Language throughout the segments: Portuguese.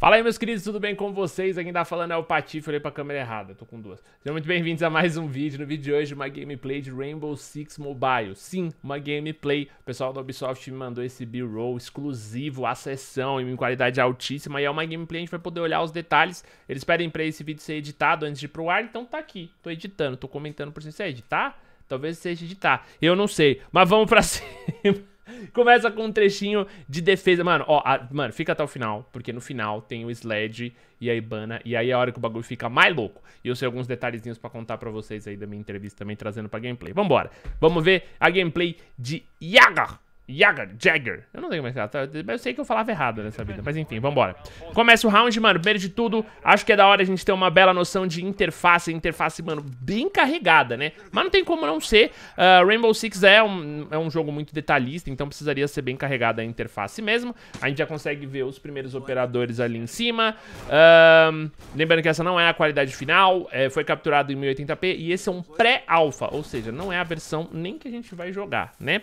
Fala aí, meus queridos, tudo bem com vocês? Aqui tá falando é o Patife, olhei pra câmera errada, tô com duas. Sejam muito bem-vindos a mais um vídeo. No vídeo de hoje, uma gameplay de Rainbow Six Mobile. Sim, uma gameplay. O pessoal da Ubisoft me mandou esse B-roll exclusivo, a sessão, em qualidade altíssima. E é uma gameplay, a gente vai poder olhar os detalhes. Eles pedem pra esse vídeo ser editado antes de ir pro ar, então tá aqui. Tô editando, tô comentando por vocês. Se é editar? Talvez seja editar. Eu não sei, mas vamos pra cima. Começa com um trechinho de defesa. Mano, ó, a, mano, fica até o final, porque no final tem o Sledge e a Ibana, e aí é a hora que o bagulho fica mais louco. E eu sei alguns detalhezinhos pra contar pra vocês aí da minha entrevista também, trazendo pra gameplay. Vambora, vamos ver a gameplay de Yaga Jagger, Jagger. Eu não é mais ela, tá. eu sei que eu falava errado nessa vida. Mas enfim, vambora. Começa o round, mano. Primeiro de tudo, acho que é da hora a gente ter uma bela noção de interface. Interface, mano, bem carregada, né? Mas não tem como não ser. Uh, Rainbow Six é um, é um jogo muito detalhista, então precisaria ser bem carregada a interface mesmo. A gente já consegue ver os primeiros operadores ali em cima. Uh, lembrando que essa não é a qualidade final. É, foi capturado em 1080p e esse é um pré-alpha, ou seja, não é a versão nem que a gente vai jogar, né?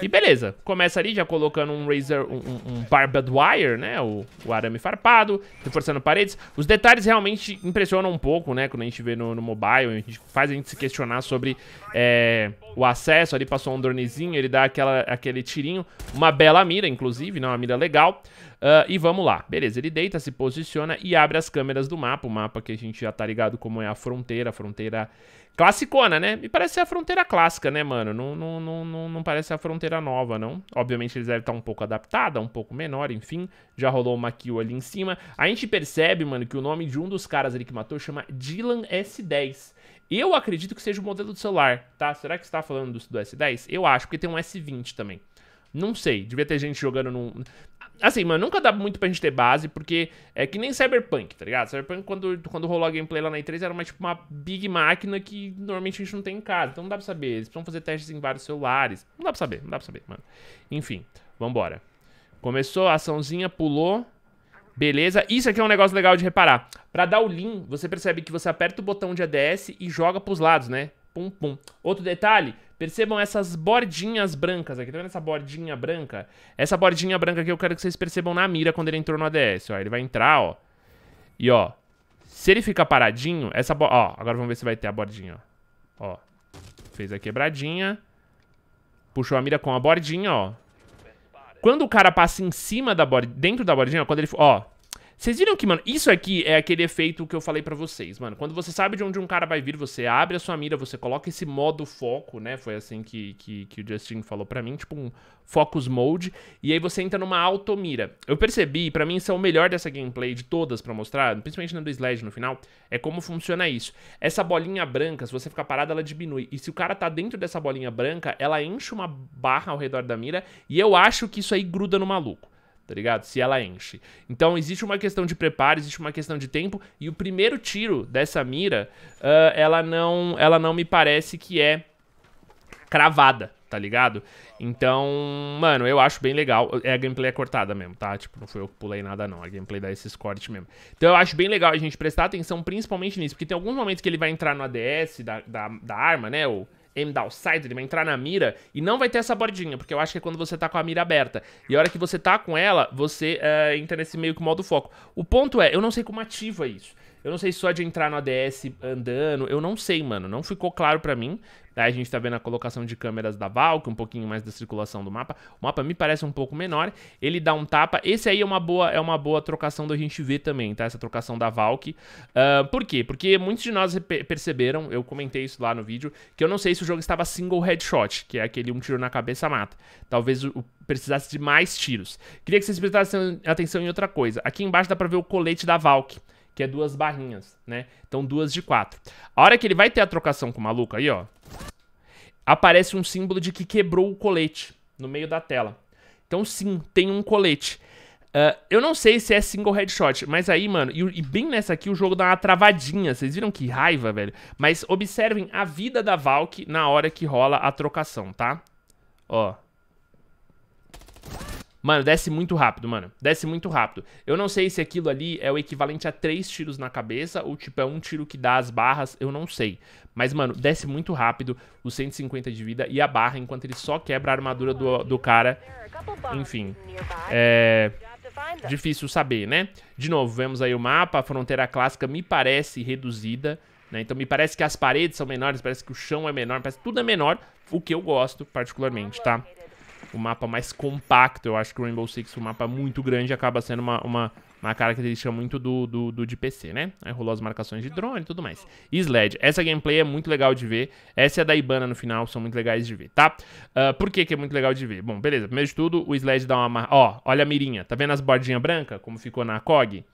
E beleza começa ali já colocando um razor, um, um barbed wire, né? O, o, arame farpado, reforçando paredes. Os detalhes realmente impressionam um pouco, né? Quando a gente vê no, no mobile, a gente faz a gente se questionar sobre é, o acesso. Ali passou um dornezinho, ele dá aquela, aquele tirinho. Uma bela mira, inclusive, né? Uma mira legal. Uh, e vamos lá. Beleza, ele deita, se posiciona e abre as câmeras do mapa. O mapa que a gente já tá ligado como é a fronteira, a fronteira Classicona, né? Me parece ser a fronteira clássica, né, mano? Não, não, não, não, não parece a fronteira nova, não. Obviamente eles devem estar um pouco adaptada, um pouco menor, enfim. Já rolou uma kill ali em cima. A gente percebe, mano, que o nome de um dos caras ali que matou chama Dylan S10. Eu acredito que seja o modelo do celular, tá? Será que você tá falando do, do S10? Eu acho, porque tem um S20 também. Não sei, devia ter gente jogando num... Assim, mano, nunca dá muito pra gente ter base, porque é que nem Cyberpunk, tá ligado? Cyberpunk, quando, quando rolou a gameplay lá na E3, era uma, tipo, uma big máquina que normalmente a gente não tem em casa. Então não dá pra saber. Eles precisam fazer testes em vários celulares. Não dá pra saber, não dá pra saber, mano. Enfim, vambora. Começou a açãozinha, pulou. Beleza? Isso aqui é um negócio legal de reparar. Pra dar o lean, você percebe que você aperta o botão de ADS e joga pros lados, né? Pum, pum. Outro detalhe, percebam essas bordinhas brancas aqui. Tá vendo essa bordinha branca? Essa bordinha branca aqui eu quero que vocês percebam na mira quando ele entrou no ADS, ó. Ele vai entrar, ó. E, ó, se ele ficar paradinho, essa... Bo... Ó, agora vamos ver se vai ter a bordinha, ó. Ó, fez a quebradinha. Puxou a mira com a bordinha, ó. Quando o cara passa em cima da bordinha, dentro da bordinha, quando ele... Ó, vocês viram que, mano, isso aqui é aquele efeito que eu falei pra vocês, mano. Quando você sabe de onde um cara vai vir, você abre a sua mira, você coloca esse modo foco, né? Foi assim que, que, que o Justin falou pra mim, tipo um focus mode. E aí você entra numa automira. Eu percebi, pra mim isso é o melhor dessa gameplay de todas pra mostrar, principalmente na do Sledge no final, é como funciona isso. Essa bolinha branca, se você ficar parado, ela diminui. E se o cara tá dentro dessa bolinha branca, ela enche uma barra ao redor da mira. E eu acho que isso aí gruda no maluco tá ligado? Se ela enche. Então existe uma questão de preparo, existe uma questão de tempo, e o primeiro tiro dessa mira, uh, ela, não, ela não me parece que é cravada, tá ligado? Então, mano, eu acho bem legal. É a gameplay é cortada mesmo, tá? Tipo, não foi eu que pulei nada, não. A gameplay dá esses cortes mesmo. Então eu acho bem legal a gente prestar atenção principalmente nisso, porque tem alguns momentos que ele vai entrar no ADS da, da, da arma, né? Ou aim down sight, ele vai entrar na mira e não vai ter essa bordinha, porque eu acho que é quando você tá com a mira aberta. E a hora que você tá com ela, você uh, entra nesse meio que modo foco. O ponto é, eu não sei como ativa isso. Eu não sei só de entrar no ADS andando, eu não sei, mano. Não ficou claro para mim. Aí a gente tá vendo a colocação de câmeras da Valk, um pouquinho mais da circulação do mapa. O mapa me parece um pouco menor. Ele dá um tapa. Esse aí é uma boa, é uma boa trocação da gente ver também, tá? Essa trocação da Valk. Uh, por quê? Porque muitos de nós perceberam, eu comentei isso lá no vídeo, que eu não sei se o jogo estava single headshot, que é aquele um tiro na cabeça mata. Talvez o precisasse de mais tiros. Queria que vocês prestassem atenção em outra coisa. Aqui embaixo dá pra ver o colete da Valk que é duas barrinhas, né? Então duas de quatro. A hora que ele vai ter a trocação com o maluco aí, ó, aparece um símbolo de que quebrou o colete no meio da tela. Então sim, tem um colete. Uh, eu não sei se é single headshot, mas aí, mano, e, e, bem nessa aqui o jogo dá uma travadinha, vocês viram que raiva, velho? Mas observem a vida da Valk na hora que rola a trocação, tá? Ó, Mano, desce muito rápido, mano. Desce muito rápido. Eu não sei se aquilo ali é o equivalente a três tiros na cabeça ou, tipo, é um tiro que dá as barras, eu não sei. Mas, mano, desce muito rápido os 150 de vida e a barra enquanto ele só quebra a armadura do, do cara. Enfim, é... Difícil saber, né? De novo, vemos aí o mapa, a fronteira clássica me parece reduzida, né? Então me parece que as paredes são menores, parece que o chão é menor, parece que tudo é menor, o que eu gosto particularmente, tá? o mapa mais compacto. Eu acho que o Rainbow Six, o um mapa muito grande, acaba sendo uma, uma, uma característica muito do, do, do de PC, né? Aí rolou as marcações de drone e tudo mais. SLED. Essa gameplay é muito legal de ver. Essa é da Ibana no final, são muito legais de ver, tá? Uh, por que que é muito legal de ver? Bom, beleza. Primeiro de tudo, o SLED dá uma... Ó, olha a mirinha. Tá vendo as bordinhas brancas, como ficou na COG?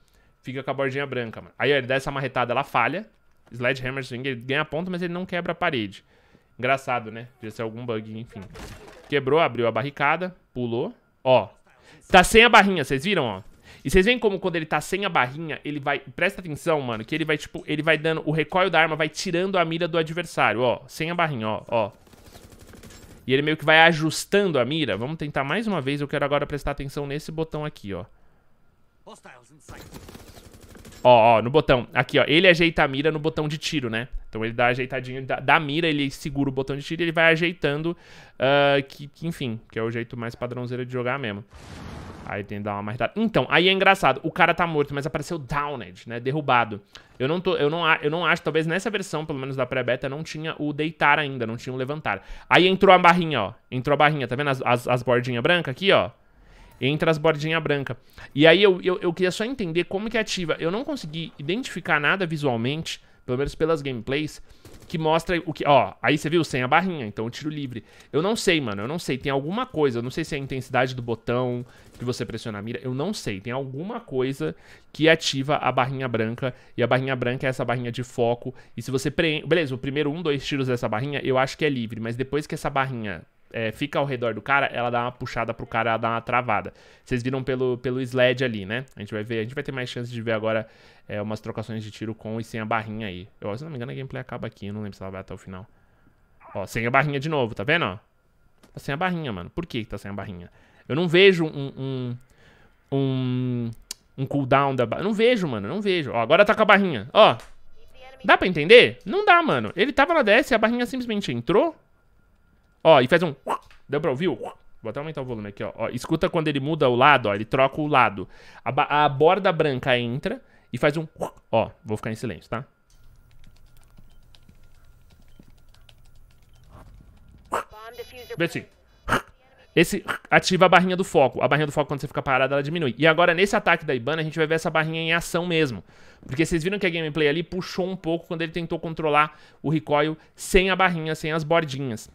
Fica com a bordinha branca, mano. Aí ó, ele dá essa marretada, ela falha. Hammer Swing, assim, ele ganha ponto, mas ele não quebra a parede. Engraçado, né? Podia ser algum bug, enfim. Quebrou, abriu a barricada, pulou. Ó, tá sem a barrinha, vocês viram, ó? E vocês veem como quando ele tá sem a barrinha, ele vai... Presta atenção, mano, que ele vai, tipo, ele vai dando... O recoil da arma vai tirando a mira do adversário, ó. Sem a barrinha, ó, ó. E ele meio que vai ajustando a mira. Vamos tentar mais uma vez. Eu quero agora prestar atenção nesse botão aqui, ó. Ó, ó, no botão. Aqui, ó. Ele ajeita a mira no botão de tiro, né? Então ele dá ajeitadinho da, da mira, ele segura o botão de tiro e ele vai ajeitando. Uh, que, que, enfim, que é o jeito mais padrãozeiro de jogar mesmo. Aí tem que dar uma marretada. Então, aí é engraçado. O cara tá morto, mas apareceu downed, né? Derrubado. Eu não, tô, eu não, eu não acho, talvez nessa versão, pelo menos da pré-beta, não tinha o deitar ainda, não tinha o levantar. Aí entrou a barrinha, ó. Entrou a barrinha, tá vendo as, as, as bordinhas brancas aqui, ó? entre as bordinhas brancas. E aí eu, eu, eu, queria só entender como que é ativa. Eu não consegui identificar nada visualmente, pelo menos pelas gameplays, que mostra o que... Ó, aí você viu, sem a barrinha, então o tiro livre. Eu não sei, mano, eu não sei. Tem alguma coisa, eu não sei se é a intensidade do botão que você pressiona a mira, eu não sei. Tem alguma coisa que ativa a barrinha branca, e a barrinha branca é essa barrinha de foco, e se você preenche... Beleza, o primeiro um, dois tiros dessa barrinha, eu acho que é livre, mas depois que essa barrinha é, fica ao redor do cara, ela dá uma puxada pro cara, ela dá uma travada. Vocês viram pelo, pelo sled ali, né? A gente vai ver, a gente vai ter mais chance de ver agora é, umas trocações de tiro com e sem a barrinha aí. Eu, se não me engano, a gameplay acaba aqui, eu não lembro se ela vai até o final. Ó, sem a barrinha de novo, tá vendo? Tá sem a barrinha, mano. Por que, tá sem a barrinha? Eu não vejo um... um, um, um cooldown da barrinha. Não vejo, mano. Não vejo. Ó, agora tá com a barrinha. Ó. Dá pra entender? Não dá, mano. Ele tava na DS e a barrinha simplesmente entrou Ó, e faz um... Deu pra ouvir? Vou até aumentar o volume aqui, ó. ó. Escuta quando ele muda o lado, ó. Ele troca o lado. A, a borda branca entra e faz um... Ó, vou ficar em silêncio, tá? Vê assim. Esse ativa a barrinha do foco. A barrinha do foco, quando você fica parada, ela diminui. E agora, nesse ataque da Ibana, a gente vai ver essa barrinha em ação mesmo. Porque vocês viram que a gameplay ali puxou um pouco quando ele tentou controlar o recoil sem a barrinha, sem as bordinhas.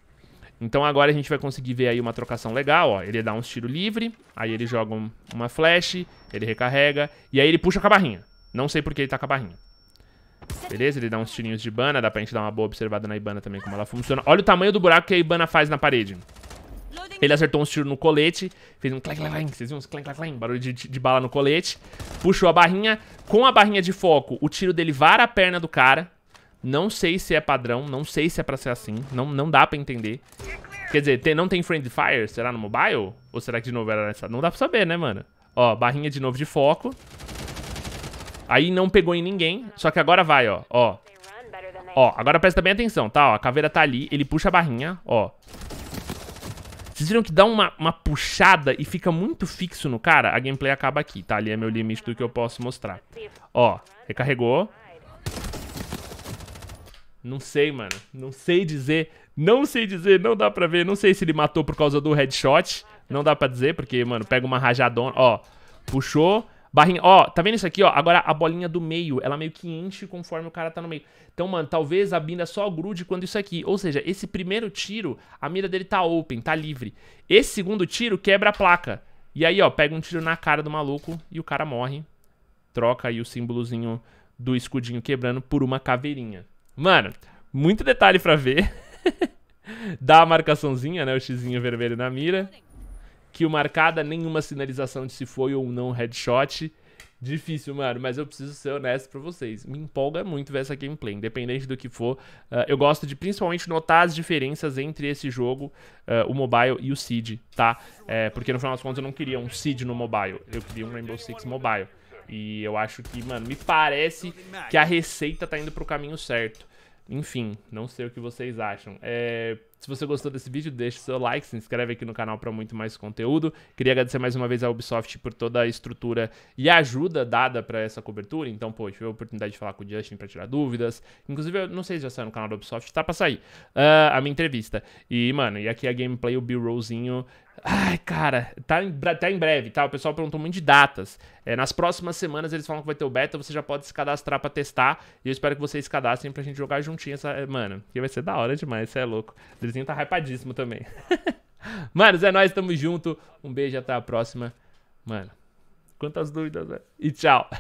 Então agora a gente vai conseguir ver aí uma trocação legal, ó. Ele dá uns tiro livre, aí ele joga um, uma flash, ele recarrega, e aí ele puxa com a barrinha. Não sei por que ele tá com a barrinha. Beleza? Ele dá uns tirinhos de Ibana, dá pra gente dar uma boa observada na Ibana também, como ela funciona. Olha o tamanho do buraco que a Ibana faz na parede. Ele acertou uns tiro no colete, fez um clang, clang, clang, vocês viram uns clang barulho de, de bala no colete. Puxou a barrinha, com a barrinha de foco, o tiro dele vara a perna do cara, não sei se é padrão, não sei se é pra ser assim. Não, não dá pra entender. Quer dizer, tem, não tem Friendly Fire? Será no mobile? Ou será que de novo era nessa? Não dá pra saber, né, mano? Ó, barrinha de novo de foco. Aí não pegou em ninguém. Só que agora vai, ó. Ó. Ó, agora presta bem atenção, tá? Ó, a caveira tá ali. Ele puxa a barrinha, ó. Vocês viram que dá uma, uma puxada e fica muito fixo no cara? A gameplay acaba aqui, tá? Ali é meu limite do que eu posso mostrar. Ó, recarregou. Não sei, mano. Não sei dizer. Não sei dizer, não dá pra ver. Não sei se ele matou por causa do headshot. Não dá pra dizer, porque, mano, pega uma rajadona. Ó, puxou. Barrinha, ó, tá vendo isso aqui, ó? Agora a bolinha do meio, ela meio que enche conforme o cara tá no meio. Então, mano, talvez a mira só grude quando isso aqui. Ou seja, esse primeiro tiro, a mira dele tá open, tá livre. Esse segundo tiro quebra a placa. E aí, ó, pega um tiro na cara do maluco e o cara morre. Troca aí o símbolozinho do escudinho quebrando por uma caveirinha. Mano, muito detalhe pra ver. Dá a marcaçãozinha, né? O xizinho vermelho na mira. Que o marcada, nenhuma sinalização de se foi ou não headshot. Difícil, mano, mas eu preciso ser honesto pra vocês. Me empolga muito ver essa gameplay, independente do que for. Uh, eu gosto de principalmente notar as diferenças entre esse jogo, uh, o mobile e o Seed, tá? É, porque no final das contas eu não queria um Seed no mobile, eu queria um Rainbow Six Mobile. E eu acho que, mano, me parece que a receita tá indo pro caminho certo. Enfim, não sei o que vocês acham. É, se você gostou desse vídeo, deixa o seu like, se inscreve aqui no canal para muito mais conteúdo. Queria agradecer mais uma vez a Ubisoft por toda a estrutura e a ajuda dada para essa cobertura. Então, pô, tive a oportunidade de falar com o Justin para tirar dúvidas. Inclusive, eu não sei se já saiu no canal da Ubisoft, tá para sair uh, a minha entrevista. E, mano, e aqui a gameplay, o Bill Rosinho Ai, cara, tá em, tá em breve, tá? O pessoal perguntou muito de datas. É, nas próximas semanas eles falam que vai ter o beta, você já pode se cadastrar pra testar. E eu espero que vocês cadastrem pra gente jogar juntinho essa. Mano, que vai ser da hora demais, você é louco. Eles Leandrozinho tá hypadíssimo também. Manos, é nóis, tamo junto. Um beijo, até a próxima. Mano, quantas dúvidas, velho. E tchau.